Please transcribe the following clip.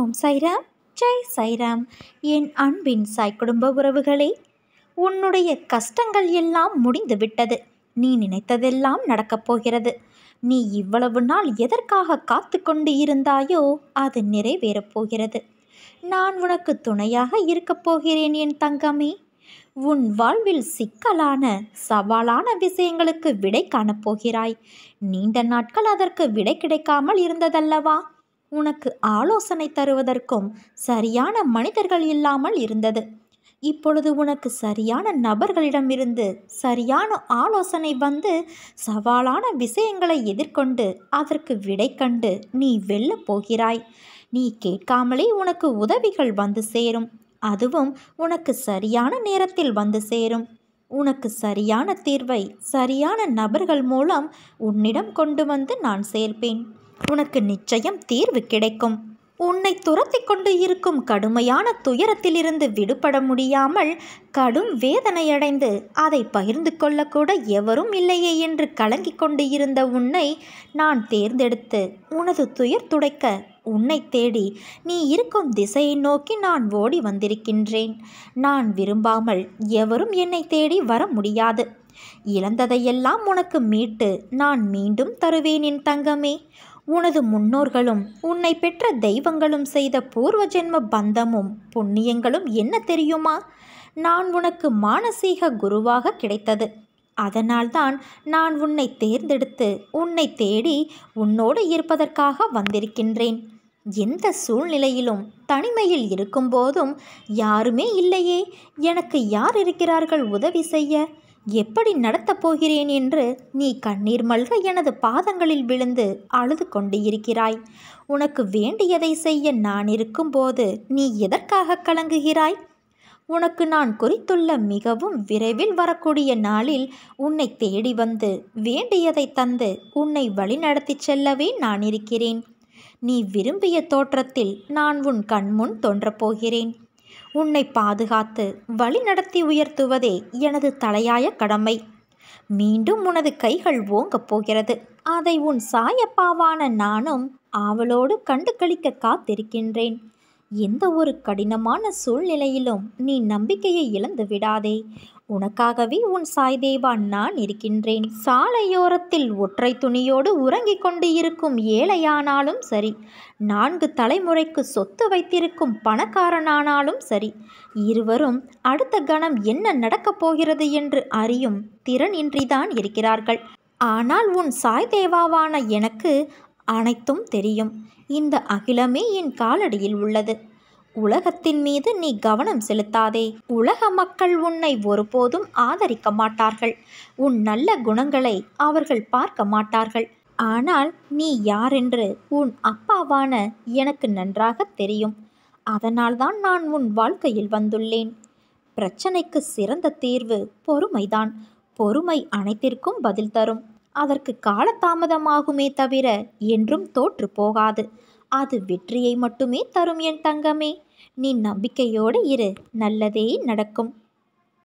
ஓம் சைராம் ஜெய் சைராம் என் அன்பின் சாய் குடும்ப உறவுகளே உன்னுடைய கஷ்டங்கள் எல்லாம் முடிந்து விட்டது நீ நினைத்ததெல்லாம் நடக்கப் போகிறது நீ இவ்வளவு நாள் எதற்காக காத்து கொண்டு இருந்தாயோ அது நிறைவேறப் போகிறது நான் உனக்கு துணையாக இருக்கப் போகிறேன் என் தங்கமே உன் வாழ்வில் சிக்கலான சவாலான விஷயங்களுக்கு விடை காணப்போகிறாய் நீண்ட நாட்கள் அதற்கு விடை கிடைக்காமல் இருந்ததல்லவா உனக்கு ஆலோசனை தருவதற்கும் சரியான மனிதர்கள் இல்லாமல் இருந்தது இப்பொழுது உனக்கு சரியான நபர்களிடமிருந்து சரியான ஆலோசனை வந்து சவாலான விஷயங்களை எதிர்கொண்டு அதற்கு விடை கண்டு நீ வெல்ல போகிறாய் நீ கேட்காமலே உனக்கு உதவிகள் வந்து சேரும் அதுவும் உனக்கு சரியான நேரத்தில் வந்து சேரும் உனக்கு சரியான தீர்வை சரியான நபர்கள் மூலம் உன்னிடம் கொண்டு வந்து நான் சேர்ப்பேன் உனக்கு நிச்சயம் தீர்வு கிடைக்கும் உன்னை துரத்தி கொண்டு இருக்கும் கடுமையான துயரத்திலிருந்து விடுபட முடியாமல் கடும் வேதனையடைந்து அதை பகிர்ந்து கொள்ளக்கூட எவரும் இல்லையே என்று கலங்கிக் கொண்டு இருந்த உன்னை நான் தேர்ந்தெடுத்து உனது துயர் துடைக்க உன்னை தேடி நீ இருக்கும் திசையை நோக்கி நான் ஓடி வந்திருக்கின்றேன் நான் விரும்பாமல் எவரும் என்னை தேடி வர முடியாது இழந்ததையெல்லாம் உனக்கு மீட்டு நான் மீண்டும் தருவேன் என் தங்கமே உனது முன்னோர்களும் உன்னை பெற்ற தெய்வங்களும் செய்த பூர்வ ஜென்ம பந்தமும் புண்ணியங்களும் என்ன தெரியுமா நான் உனக்கு மானசீக குருவாக கிடைத்தது அதனால்தான் நான் உன்னை தேர்ந்தெடுத்து உன்னை தேடி உன்னோடு இருப்பதற்காக வந்திருக்கின்றேன் எந்த சூழ்நிலையிலும் தனிமையில் இருக்கும்போதும் யாருமே இல்லையே எனக்கு யார் இருக்கிறார்கள் உதவி செய்ய எப்படி நடத்தப் போகிறேன் என்று நீ கண்ணீர் மல்க எனது பாதங்களில் விழுந்து அழுது கொண்டு இருக்கிறாய் உனக்கு வேண்டியதை செய்ய நான் இருக்கும்போது நீ எதற்காக கலங்குகிறாய் உனக்கு நான் குறித்துள்ள மிகவும் விரைவில் வரக்கூடிய நாளில் உன்னை தேடி வந்து வேண்டியதை தந்து உன்னை வழிநடத்தி செல்லவே நான் இருக்கிறேன் நீ விரும்பிய தோற்றத்தில் நான் உன் கண்முன் தோன்றப்போகிறேன் உன்னை பாதுகாத்து வழிநடத்தி உயர்த்துவதே எனது தலையாய கடமை மீண்டும் உனது கைகள் ஓங்கப் போகிறது அதை உன் சாயப்பாவான நானும் ஆவலோடு கண்டு கழிக்க காத்திருக்கின்றேன் எந்த ஒரு கடினமான சூழ்நிலையிலும் நீ நம்பிக்கையை இழந்து விடாதே உனக்காகவே உன் தேவா நான் இருக்கின்றேன் சாலையோரத்தில் ஒற்றை துணியோடு உறங்கிக் கொண்டு இருக்கும் ஏழையானாலும் சரி நான்கு தலைமுறைக்கு சொத்து வைத்திருக்கும் பணக்காரனானாலும் சரி இருவரும் அடுத்த கணம் என்ன நடக்கப் போகிறது என்று அறியும் திறன் இன்றிதான் இருக்கிறார்கள் ஆனால் உன் சாய்தேவாவான எனக்கு அனைத்தும் தெரியும் இந்த அகிலமே என் காலடியில் உள்ளது உலகத்தின் மீது நீ கவனம் செலுத்தாதே உலக மக்கள் உன்னை ஒருபோதும் ஆதரிக்க மாட்டார்கள் உன் நல்ல குணங்களை அவர்கள் பார்க்க மாட்டார்கள் ஆனால் நீ யாரென்று உன் அப்பாவான எனக்கு நன்றாக தெரியும் அதனால்தான் நான் உன் வாழ்க்கையில் வந்துள்ளேன் பிரச்சனைக்கு சிறந்த தீர்வு பொறுமைதான் பொறுமை அனைத்திற்கும் பதில் தரும் அதற்கு காலதாமதமாகுமே தவிர என்றும் தோற்று போகாது அது வெற்றியை மட்டுமே தரும் என் தங்கமே நீ நம்பிக்கையோடு இரு நல்லதே நடக்கும்